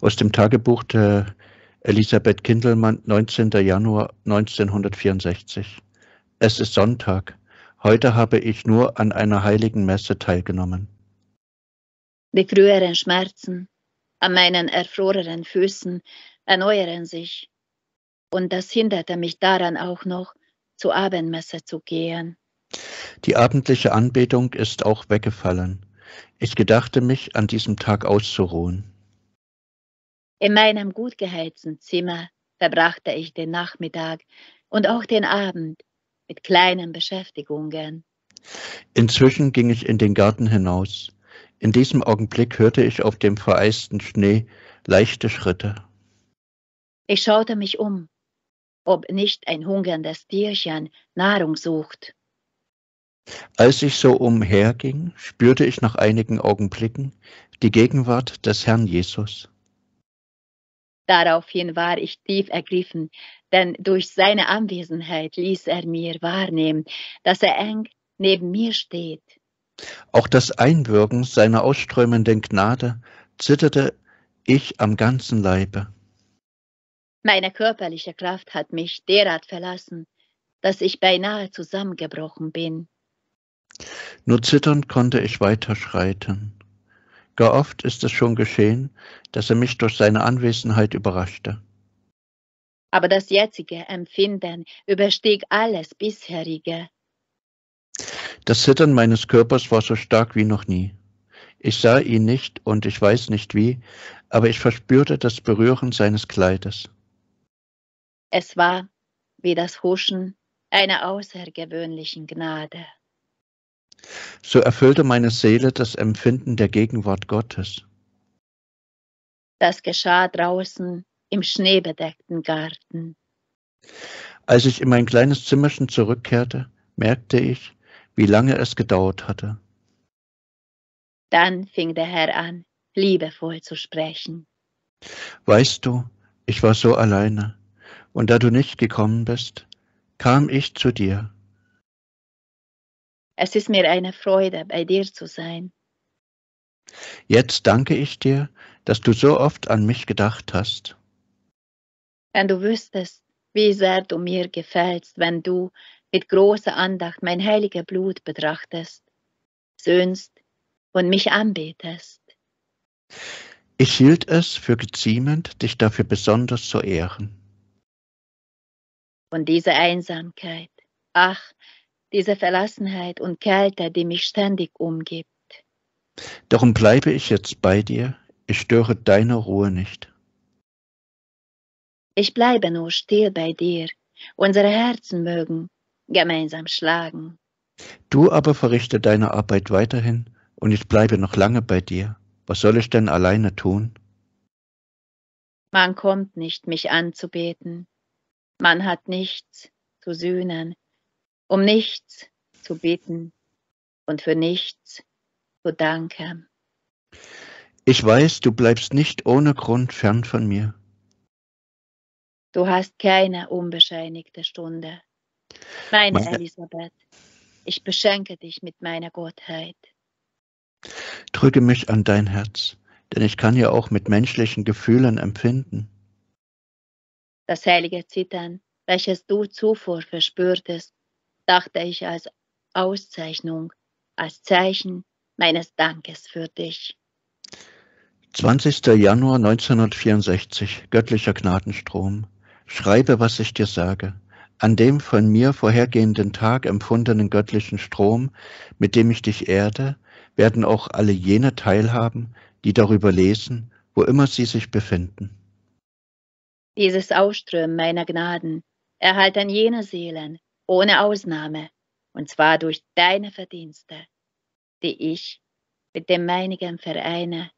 aus dem Tagebuch der Elisabeth Kindelmann, 19. Januar 1964. Es ist Sonntag. Heute habe ich nur an einer heiligen Messe teilgenommen. Die früheren Schmerzen an meinen erfrorenen Füßen erneuern sich. Und das hinderte mich daran auch noch, zur Abendmesse zu gehen. Die abendliche Anbetung ist auch weggefallen. Ich gedachte mich, an diesem Tag auszuruhen. In meinem gut geheizten Zimmer verbrachte ich den Nachmittag und auch den Abend mit kleinen Beschäftigungen. Inzwischen ging ich in den Garten hinaus. In diesem Augenblick hörte ich auf dem vereisten Schnee leichte Schritte. Ich schaute mich um, ob nicht ein hungerndes Tierchen Nahrung sucht. Als ich so umherging, spürte ich nach einigen Augenblicken die Gegenwart des Herrn Jesus. Daraufhin war ich tief ergriffen, denn durch seine Anwesenheit ließ er mir wahrnehmen, dass er eng neben mir steht. Auch das Einwirken seiner ausströmenden Gnade zitterte ich am ganzen Leibe. Meine körperliche Kraft hat mich derart verlassen, dass ich beinahe zusammengebrochen bin. Nur zitternd konnte ich weiterschreiten. Gar oft ist es schon geschehen, dass er mich durch seine Anwesenheit überraschte. Aber das jetzige Empfinden überstieg alles bisherige. Das Zittern meines Körpers war so stark wie noch nie. Ich sah ihn nicht und ich weiß nicht wie, aber ich verspürte das Berühren seines Kleides. Es war wie das Huschen einer außergewöhnlichen Gnade so erfüllte meine Seele das Empfinden der Gegenwart Gottes. Das geschah draußen im schneebedeckten Garten. Als ich in mein kleines Zimmerchen zurückkehrte, merkte ich, wie lange es gedauert hatte. Dann fing der Herr an, liebevoll zu sprechen. Weißt du, ich war so alleine, und da du nicht gekommen bist, kam ich zu dir. Es ist mir eine Freude, bei dir zu sein. Jetzt danke ich dir, dass du so oft an mich gedacht hast. Wenn du wüsstest, wie sehr du mir gefällst, wenn du mit großer Andacht mein heiliges Blut betrachtest, söhnst und mich anbetest. Ich hielt es für geziemend, dich dafür besonders zu ehren. Und diese Einsamkeit, ach, diese Verlassenheit und Kälte, die mich ständig umgibt. Darum bleibe ich jetzt bei dir, ich störe deine Ruhe nicht. Ich bleibe nur still bei dir, unsere Herzen mögen gemeinsam schlagen. Du aber verrichte deine Arbeit weiterhin, und ich bleibe noch lange bei dir. Was soll ich denn alleine tun? Man kommt nicht, mich anzubeten. Man hat nichts zu sühnen, um nichts zu bitten und für nichts zu danken. Ich weiß, du bleibst nicht ohne Grund fern von mir. Du hast keine unbescheinigte Stunde. Meine, meine Elisabeth, ich beschenke dich mit meiner Gottheit. Drücke mich an dein Herz, denn ich kann ja auch mit menschlichen Gefühlen empfinden. Das heilige Zittern, welches du zuvor verspürtest, dachte ich als Auszeichnung, als Zeichen meines Dankes für dich. 20. Januar 1964, göttlicher Gnadenstrom. Schreibe, was ich dir sage. An dem von mir vorhergehenden Tag empfundenen göttlichen Strom, mit dem ich dich erde, werden auch alle jene teilhaben, die darüber lesen, wo immer sie sich befinden. Dieses Ausströmen meiner Gnaden erhalten jene Seelen, ohne Ausnahme, und zwar durch deine Verdienste, die ich mit dem meinigen vereine,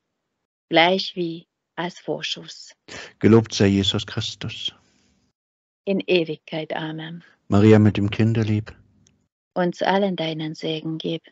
gleich wie als Vorschuss. Gelobt sei Jesus Christus. In Ewigkeit. Amen. Maria mit dem Kinderlieb. Uns allen deinen Segen gib.